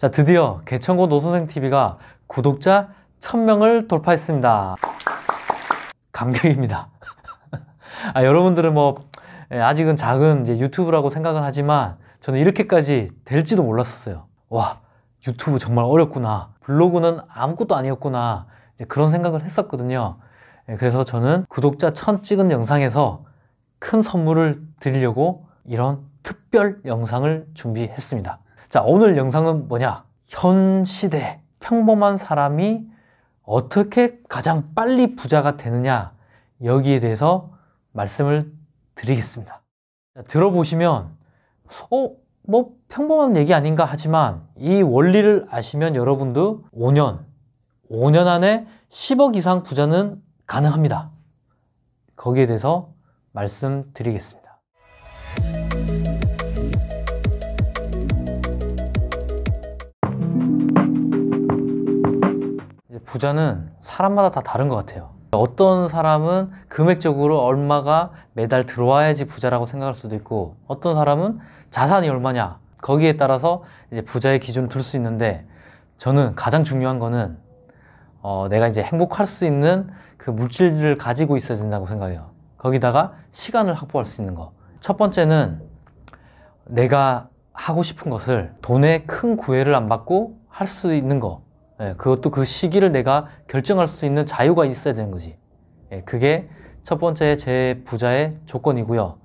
자, 드디어 개천고 노선생 TV가 구독자 1000명을 돌파했습니다. 감격입니다. 아, 여러분들은 뭐 예, 아직은 작은 이제 유튜브라고 생각은 하지만 저는 이렇게까지 될지도 몰랐었어요. 와, 유튜브 정말 어렵구나. 블로그는 아무것도 아니었구나. 이제 그런 생각을 했었거든요. 예, 그래서 저는 구독자 1000 찍은 영상에서 큰 선물을 드리려고 이런 특별 영상을 준비했습니다. 자, 오늘 영상은 뭐냐? 현 시대 평범한 사람이 어떻게 가장 빨리 부자가 되느냐 여기에 대해서 말씀을 드리겠습니다. 자, 들어보시면 어? 뭐 평범한 얘기 아닌가 하지만 이 원리를 아시면 여러분도 5년, 5년 안에 10억 이상 부자는 가능합니다. 거기에 대해서 말씀드리겠습니다. 부자는 사람마다 다 다른 것 같아요 어떤 사람은 금액적으로 얼마가 매달 들어와야지 부자라고 생각할 수도 있고 어떤 사람은 자산이 얼마냐 거기에 따라서 이제 부자의 기준을 둘 수 있는데 저는 가장 중요한 거는 어, 내가 이제 행복할 수 있는 그 물질을 가지고 있어야 된다고 생각해요 거기다가 시간을 확보할 수 있는 거첫 번째는 내가 하고 싶은 것을 돈에 큰 구애를 안 받고 할 수 있는 거 예, 그것도 그 시기를 내가 결정할 수 있는 자유가 있어야 되는 거지. 예, 그게 첫 번째 제 부자의 조건이고요.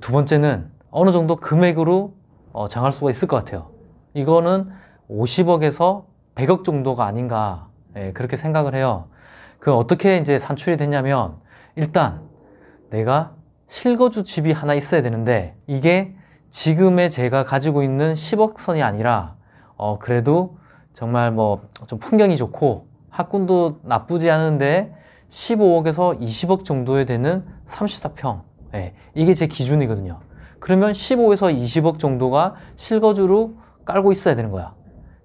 두 번째는 어느 정도 금액으로 어, 정할 수가 있을 것 같아요. 이거는 50억에서 100억 정도가 아닌가 예, 그렇게 생각을 해요. 그 어떻게 이제 산출이 됐냐면 일단 내가 실거주 집이 하나 있어야 되는데 이게 지금의 제가 가지고 있는 10억 선이 아니라 어, 그래도 정말 뭐 좀 풍경이 좋고 학군도 나쁘지 않은데 15억에서 20억 정도에 되는 34평 예, 이게 제 기준이거든요 그러면 15에서 20억 정도가 실거주로 깔고 있어야 되는 거야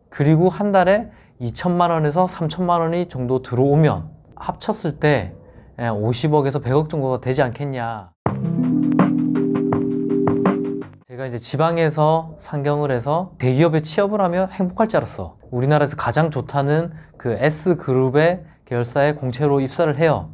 그리고 한 달에 2천만 원에서 3천만 원이 정도 들어오면 합쳤을 때 50억에서 예, 100억 정도가 되지 않겠냐 제가 이제 지방에서 상경을 해서 대기업에 취업을 하면 행복할 줄 알았어. 우리나라에서 가장 좋다는 그 S그룹의 계열사에 공채로 입사를 해요.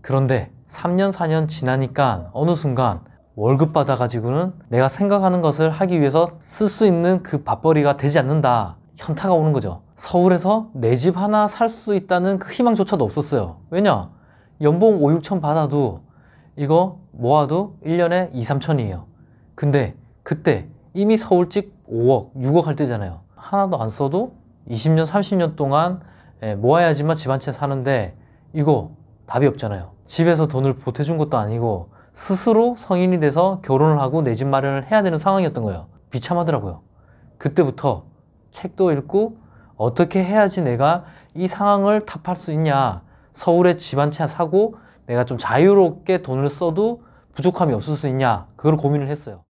그런데 3년, 4년 지나니까 어느 순간 월급 받아가지고는 내가 생각하는 것을 하기 위해서 쓸 수 있는 그 밥벌이가 되지 않는다. 현타가 오는 거죠. 서울에서 내 집 하나 살 수 있다는 그 희망조차도 없었어요. 왜냐? 연봉 5, 6천 받아도 이거 모아도 1년에 2, 3천이에요. 근데 그때 이미 서울집 5억, 6억 할 때잖아요. 하나도 안 써도 20년, 30년 동안 예, 모아야지만 집 한 채 사는데 이거 답이 없잖아요. 집에서 돈을 보태준 것도 아니고 스스로 성인이 돼서 결혼을 하고 내 집 마련을 해야 되는 상황이었던 거예요. 비참하더라고요. 그때부터 책도 읽고 어떻게 해야지 내가 이 상황을 탑할 수 있냐. 서울에 집 한 채 사고 내가 좀 자유롭게 돈을 써도 부족함이 없을 수 있냐. 그걸 고민을 했어요.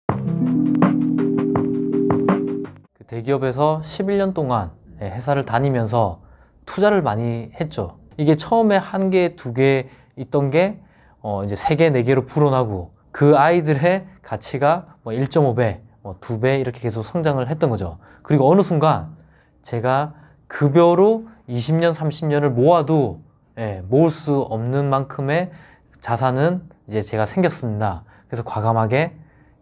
대기업에서 11년 동안 예, 회사를 다니면서 투자를 많이 했죠. 이게 처음에 한 개, 두 개 있던 게 어, 이제 세 개, 네 개로 불어나고 그 아이들의 가치가 뭐 1.5배, 뭐 2배 이렇게 계속 성장을 했던 거죠. 그리고 어느 순간 제가 급여로 20년, 30년을 모아도 예, 모을 수 없는 만큼의 자산은 이제 제가 생겼습니다. 그래서 과감하게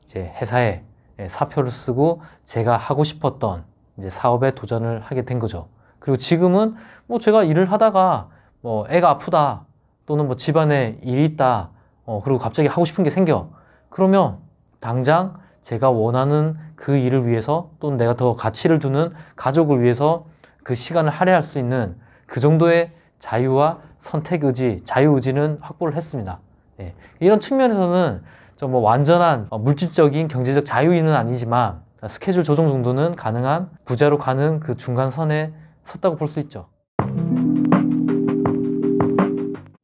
이제 회사에 예, 사표를 쓰고 제가 하고 싶었던 이제 사업에 도전을 하게 된 거죠. 그리고 지금은 뭐 제가 일을 하다가 뭐 애가 아프다 또는 뭐 집안에 일이 있다 어 그리고 갑자기 하고 싶은 게 생겨 그러면 당장 제가 원하는 그 일을 위해서 또는 내가 더 가치를 두는 가족을 위해서 그 시간을 할애할 수 있는 그 정도의 자유와 선택 의지, 자유 의지는 확보를 했습니다. 예. 이런 측면에서는 뭐 완전한 어, 물질적인 경제적 자유인은 아니지만 스케줄 조정 정도는 가능한 부자로 가는 그 중간선에 섰다고 볼 수 있죠.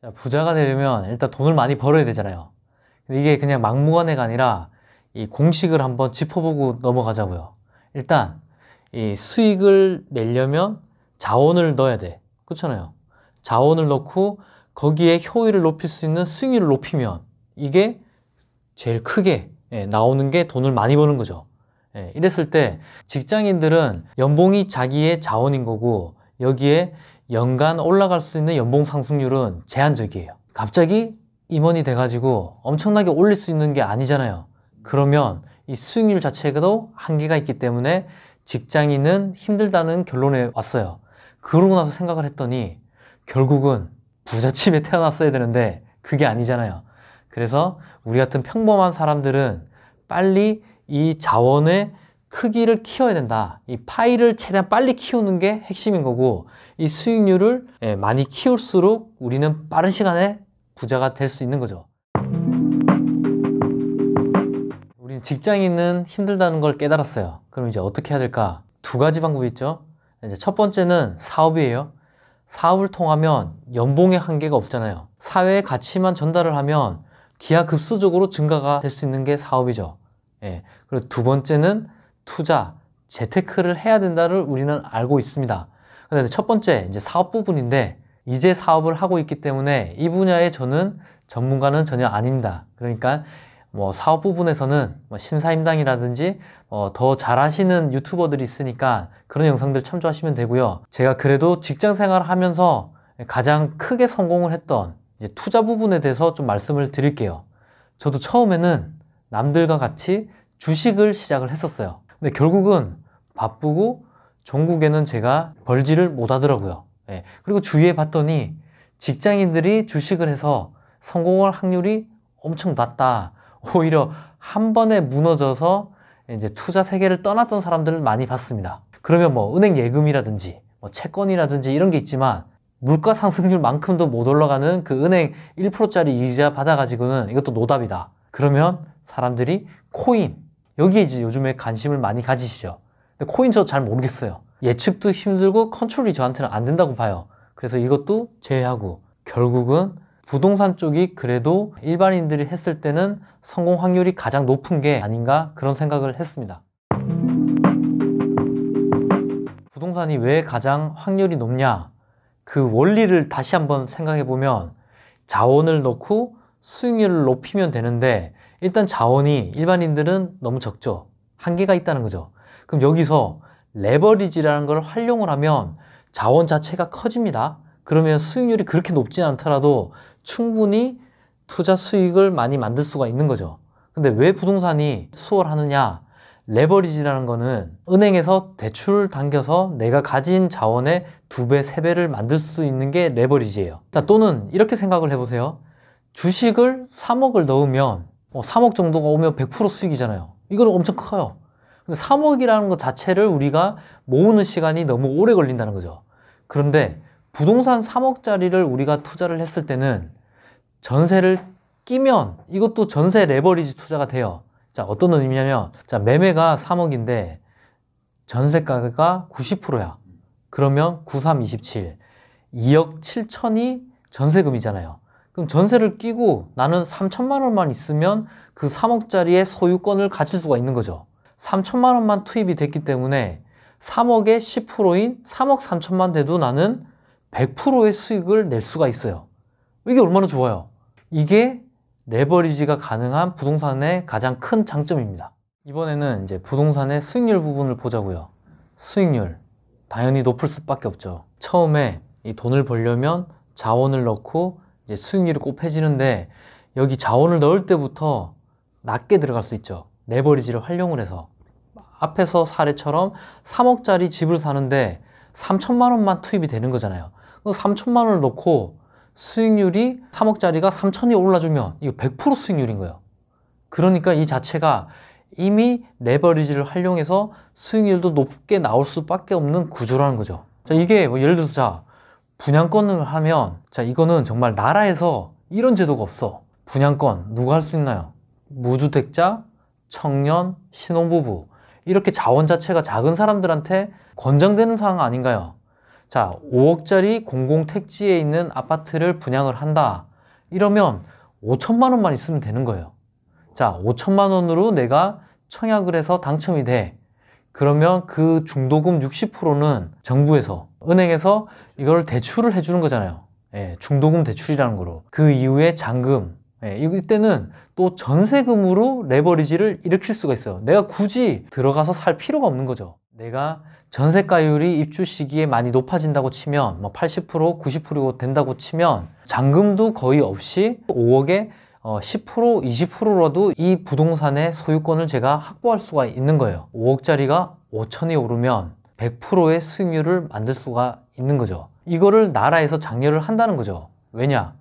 자, 부자가 되려면 일단 돈을 많이 벌어야 되잖아요. 근데 이게 그냥 막무가내가 아니라 이 공식을 한번 짚어보고 넘어가자고요. 일단 이 수익을 내려면 자원을 넣어야 돼. 그렇잖아요. 자원을 넣고 거기에 효율을 높일 수 있는 수익률을 높이면 이게 제일 크게 예, 나오는 게 돈을 많이 버는 거죠. 예, 이랬을 때 직장인들은 연봉이 자기의 자원인 거고 여기에 연간 올라갈 수 있는 연봉 상승률은 제한적이에요. 갑자기 임원이 돼가지고 엄청나게 올릴 수 있는 게 아니잖아요. 그러면 이 수익률 자체에도 한계가 있기 때문에 직장인은 힘들다는 결론에 왔어요. 그러고 나서 생각을 했더니 결국은 부잣집에 태어났어야 되는데 그게 아니잖아요. 그래서 우리 같은 평범한 사람들은 빨리 이 자원의 크기를 키워야 된다. 이 파이를 최대한 빨리 키우는 게 핵심인 거고 이 수익률을 예, 많이 키울수록 우리는 빠른 시간에 부자가 될 수 있는 거죠. 우리는 직장인은 힘들다는 걸 깨달았어요. 그럼 이제 어떻게 해야 될까? 두 가지 방법이 있죠. 이제 첫 번째는 사업이에요. 사업을 통하면 연봉의 한계가 없잖아요. 사회의 가치만 전달을 하면 기하급수적으로 증가가 될 수 있는 게 사업이죠. 예. 그리고 두 번째는 투자, 재테크를 해야 된다를 우리는 알고 있습니다. 그런데 첫 번째 이제 사업 부분인데 이제 사업을 하고 있기 때문에 이 분야에 저는 전문가는 전혀 아닙니다. 그러니까 뭐 사업 부분에서는 뭐 심사임당이라든지 어더 뭐 잘하시는 유튜버들이 있으니까 그런 영상들 참조하시면 되고요. 제가 그래도 직장 생활 하면서 가장 크게 성공을 했던 이제 투자 부분에 대해서 좀 말씀을 드릴게요. 저도 처음에는 남들과 같이 주식을 시작을 했었어요. 근데 결국은 바쁘고 전국에는 제가 벌지를 못하더라고요. 예. 그리고 주위에 봤더니 직장인들이 주식을 해서 성공할 확률이 엄청 낮다. 오히려 한 번에 무너져서 이제 투자 세계를 떠났던 사람들을 많이 봤습니다. 그러면 뭐 은행 예금이라든지 뭐 채권이라든지 이런 게 있지만 물가 상승률만큼도 못 올라가는 그 은행 1%짜리 이자 받아가지고는 이것도 노답이다. 그러면 사람들이 코인, 여기에 이제 요즘에 관심을 많이 가지시죠. 근데 코인 저 잘 모르겠어요. 예측도 힘들고 컨트롤이 저한테는 안 된다고 봐요. 그래서 이것도 제외하고 결국은 부동산 쪽이 그래도 일반인들이 했을 때는 성공 확률이 가장 높은 게 아닌가 그런 생각을 했습니다. 부동산이 왜 가장 확률이 높냐? 그 원리를 다시 한번 생각해 보면 자원을 넣고 수익률을 높이면 되는데 일단 자원이 일반인들은 너무 적죠. 한계가 있다는 거죠. 그럼 여기서 레버리지라는 걸 활용을 하면 자원 자체가 커집니다. 그러면 수익률이 그렇게 높진 않더라도 충분히 투자 수익을 많이 만들 수가 있는 거죠. 근데 왜 부동산이 수월하느냐? 레버리지라는 거는 은행에서 대출을 당겨서 내가 가진 자원의 두 배, 세 배를 만들 수 있는 게 레버리지예요. 또는 이렇게 생각을 해보세요. 주식을 3억을 넣으면 3억 어, 정도가 오면 100% 수익이잖아요. 이거는 엄청 커요. 근데 3억이라는 것 자체를 우리가 모으는 시간이 너무 오래 걸린다는 거죠. 그런데 부동산 3억짜리를 우리가 투자를 했을 때는 전세를 끼면 이것도 전세 레버리지 투자가 돼요. 자, 어떤 의미냐면, 자, 매매가 3억인데 전세가가 90%야. 그러면 9327, 2억 7천이 전세금이잖아요. 그럼 전세를 끼고 나는 3천만 원만 있으면 그 3억짜리의 소유권을 가질 수가 있는 거죠. 3천만 원만 투입이 됐기 때문에 3억의 10%인 3억 3천만 돼도 나는 100%의 수익을 낼 수가 있어요. 이게 얼마나 좋아요. 이게 레버리지가 가능한 부동산의 가장 큰 장점입니다. 이번에는 이제 부동산의 수익률 부분을 보자고요. 수익률 당연히 높을 수밖에 없죠. 처음에 이 돈을 벌려면 자원을 넣고 이제 수익률이 곱해지는데 여기 자원을 넣을 때부터 낮게 들어갈 수 있죠. 레버리지를 활용을 해서 앞에서 사례처럼 3억짜리 집을 사는데 3천만 원만 투입이 되는 거잖아요. 3천만 원을 넣고 수익률이 3억짜리가 3천이 올라주면 이거 100% 수익률인 거예요. 그러니까 이 자체가 이미 레버리지를 활용해서 수익률도 높게 나올 수밖에 없는 구조라는 거죠. 자, 이게 뭐 예를 들어서 자, 분양권을 하면 자, 이거는 정말 나라에서 이런 제도가 없어. 분양권 누가 할 수 있나요? 무주택자, 청년, 신혼부부 이렇게 자원 자체가 작은 사람들한테 권장되는 상황 아닌가요? 자, 5억짜리 공공택지에 있는 아파트를 분양을 한다. 이러면 5천만 원만 있으면 되는 거예요. 자, 5천만 원으로 내가 청약을 해서 당첨이 돼. 그러면 그 중도금 60%는 정부에서, 은행에서 이걸 대출을 해주는 거잖아요. 예, 중도금 대출이라는 거로. 그 이후에 잔금. 예, 이때는 또 전세금으로 레버리지를 일으킬 수가 있어요. 내가 굳이 들어가서 살 필요가 없는 거죠. 내가 전세가율이 입주 시기에 많이 높아진다고 치면 뭐80% 90% 된다고 치면 잔금도 거의 없이 5억에 어, 10% 20%라도 이 부동산의 소유권을 제가 확보할 수가 있는 거예요 5억짜리가 5천이 오르면 100%의 수익률을 만들 수가 있는 거죠 이거를 나라에서 장려를 한다는 거죠 왜냐?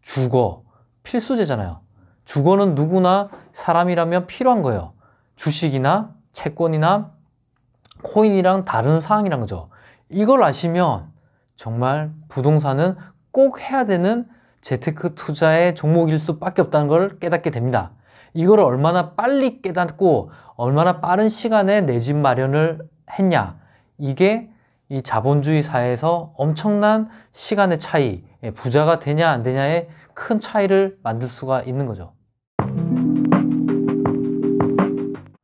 주거 필수재잖아요 주거는 누구나 사람이라면 필요한 거예요 주식이나 채권이나 코인이랑 다른 사항이란거죠 이걸 아시면 정말 부동산은 꼭 해야 되는 재테크 투자의 종목일 수밖에 없다는 걸 깨닫게 됩니다. 이걸 얼마나 빨리 깨닫고 얼마나 빠른 시간에 내 집 마련을 했냐 이게 이 자본주의 사회에서 엄청난 시간의 차이 부자가 되냐 안 되냐의 큰 차이를 만들 수가 있는 거죠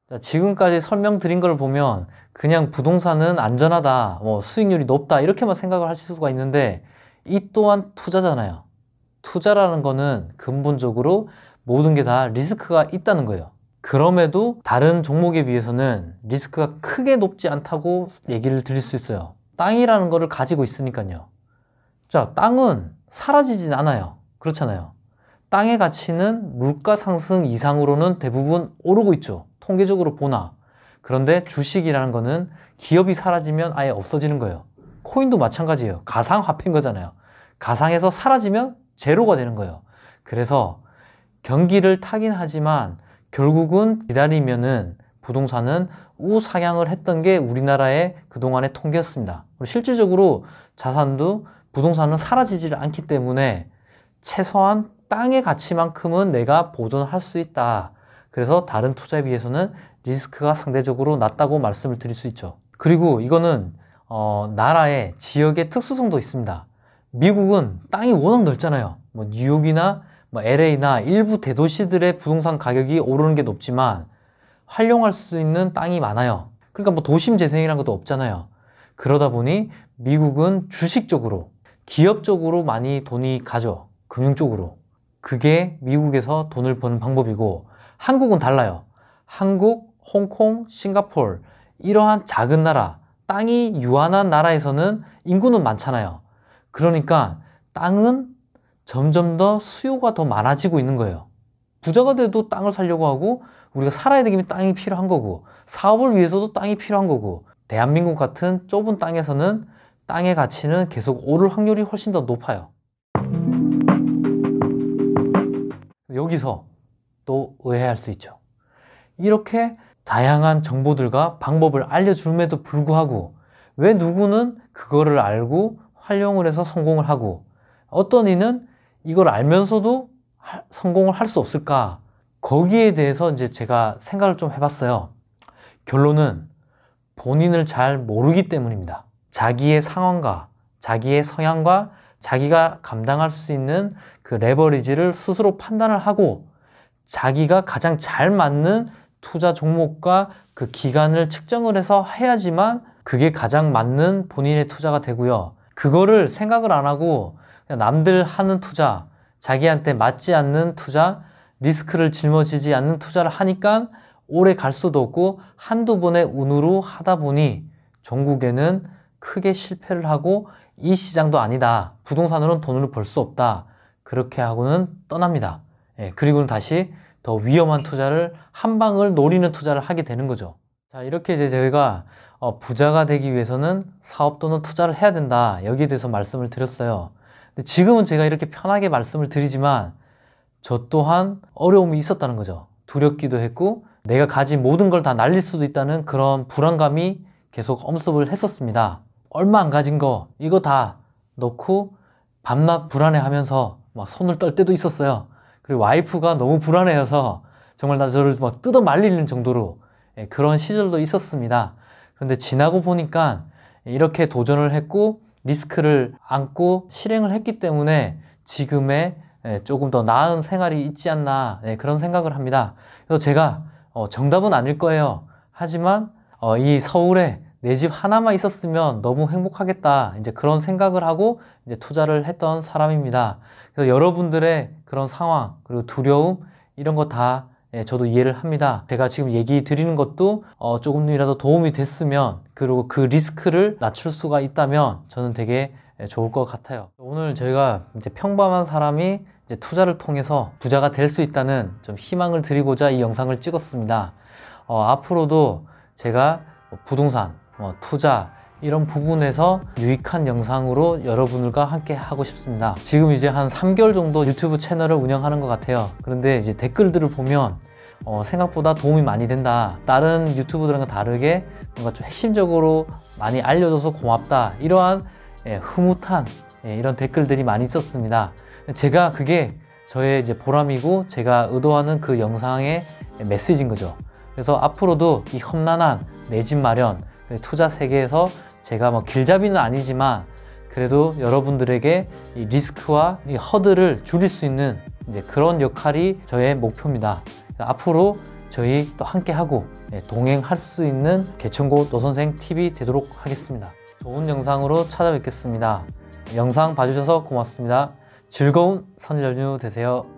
자, 지금까지 설명드린 걸 보면 그냥 부동산은 안전하다, 뭐 수익률이 높다 이렇게만 생각을 하실 수가 있는데 이 또한 투자잖아요. 투자라는 거는 근본적으로 모든 게 다 리스크가 있다는 거예요. 그럼에도 다른 종목에 비해서는 리스크가 크게 높지 않다고 얘기를 드릴 수 있어요. 땅이라는 거를 가지고 있으니까요. 자, 땅은 사라지진 않아요. 그렇잖아요. 땅의 가치는 물가 상승 이상으로는 대부분 오르고 있죠. 통계적으로 보나. 그런데 주식이라는 거는 기업이 사라지면 아예 없어지는 거예요. 코인도 마찬가지예요. 가상화폐인 거잖아요. 가상에서 사라지면 제로가 되는 거예요. 그래서 경기를 타긴 하지만 결국은 기다리면은 부동산은 우상향을 했던 게 우리나라의 그동안의 통계였습니다. 그리 실질적으로 자산도 부동산은 사라지지 않기 때문에 최소한 땅의 가치만큼은 내가 보존할 수 있다. 그래서 다른 투자에 비해서는 리스크가 상대적으로 낮다고 말씀을 드릴 수 있죠. 그리고 이거는 어, 나라의 지역의 특수성도 있습니다. 미국은 땅이 워낙 넓잖아요. 뭐 뉴욕이나 뭐 LA나 일부 대도시들의 부동산 가격이 오르는 게 높지만 활용할 수 있는 땅이 많아요. 그러니까 뭐 도심 재생이라는 것도 없잖아요. 그러다 보니 미국은 주식적으로 기업 적으로 많이 돈이 가죠. 금융 쪽으로. 그게 미국에서 돈을 버는 방법이고 한국은 달라요. 한국 홍콩, 싱가폴 이러한 작은 나라, 땅이 유한한 나라에서는 인구는 많잖아요. 그러니까 땅은 점점 더 수요가 더 많아지고 있는 거예요. 부자가 돼도 땅을 살려고 하고 우리가 살아야 되기 때문에 땅이 필요한 거고 사업을 위해서도 땅이 필요한 거고 대한민국 같은 좁은 땅에서는 땅의 가치는 계속 오를 확률이 훨씬 더 높아요. 여기서 또 의해할 수 있죠. 이렇게 다양한 정보들과 방법을 알려줌에도 불구하고 왜 누구는 그거를 알고 활용을 해서 성공을 하고 어떤 이는 이걸 알면서도 하, 성공을 할 수 없을까? 거기에 대해서 이제 제가 생각을 좀 해봤어요. 결론은 본인을 잘 모르기 때문입니다. 자기의 상황과 자기의 성향과 자기가 감당할 수 있는 그 레버리지를 스스로 판단을 하고 자기가 가장 잘 맞는 투자 종목과 그 기간을 측정을 해서 해야지만 그게 가장 맞는 본인의 투자가 되고요. 그거를 생각을 안 하고 그냥 남들 하는 투자, 자기한테 맞지 않는 투자, 리스크를 짊어지지 않는 투자를 하니까 오래 갈 수도 없고 한두 번의 운으로 하다 보니 전국에는 크게 실패를 하고 이 시장도 아니다. 부동산으로는 돈을 벌 수 없다. 그렇게 하고는 떠납니다. 예, 그리고는 다시 더 위험한 투자를 한 방을 노리는 투자를 하게 되는 거죠. 자 이렇게 이제 저희가 어, 부자가 되기 위해서는 사업 또는 투자를 해야 된다 여기에 대해서 말씀을 드렸어요. 근데 지금은 제가 이렇게 편하게 말씀을 드리지만 저 또한 어려움이 있었다는 거죠. 두렵기도 했고 내가 가진 모든 걸 다 날릴 수도 있다는 그런 불안감이 계속 엄습을 했었습니다. 얼마 안 가진 거 이거 다 넣고 밤낮 불안해하면서 막 손을 떨 때도 있었어요. 그리고 와이프가 너무 불안해서 정말 나 저를 막 뜯어 말리는 정도로 예, 그런 시절도 있었습니다. 그런데 지나고 보니까 이렇게 도전을 했고 리스크를 안고 실행을 했기 때문에 지금의 예, 조금 더 나은 생활이 있지 않나 예, 그런 생각을 합니다. 그래서 제가 어, 정답은 아닐 거예요. 하지만 어, 이 서울에 내집 하나만 있었으면 너무 행복하겠다. 이제 그런 생각을 하고 이제 투자를 했던 사람입니다. 그래서 여러분들의 그런 상황, 그리고 두려움, 이런 거다 예, 저도 이해를 합니다. 제가 지금 얘기 드리는 것도 어, 조금이라도 도움이 됐으면 그리고 그 리스크를 낮출 수가 있다면 저는 되게 예, 좋을 것 같아요. 오늘 저희가 이제 평범한 사람이 이제 투자를 통해서 부자가 될 수 있다는 좀 희망을 드리고자 이 영상을 찍었습니다. 어, 앞으로도 제가 뭐 부동산 뭐 투자 이런 부분에서 유익한 영상으로 여러분과 들 함께 하고 싶습니다 지금 이제 한 3개월 정도 유튜브 채널을 운영하는 것 같아요 그런데 이제 댓글들을 보면 어, 생각보다 도움이 많이 된다 다른 유튜브들과 다르게 뭔가 좀 핵심적으로 많이 알려줘서 고맙다 이러한 예, 흐뭇한 예, 이런 댓글들이 많이 있었습니다 제가 그게 저의 이제 보람이고 제가 의도하는 그 영상의 메시지인 거죠 그래서 앞으로도 이 험난한 내 집 마련 네, 투자 세계에서 제가 뭐 길잡이는 아니지만 그래도 여러분들에게 이 리스크와 이 허들을 줄일 수 있는 그런 역할이 저의 목표입니다. 앞으로 저희 또 함께하고 네, 동행할 수 있는 개천고 노선생 TV 되도록 하겠습니다. 좋은 영상으로 찾아뵙겠습니다. 영상 봐주셔서 고맙습니다. 즐거운 선 연휴 되세요.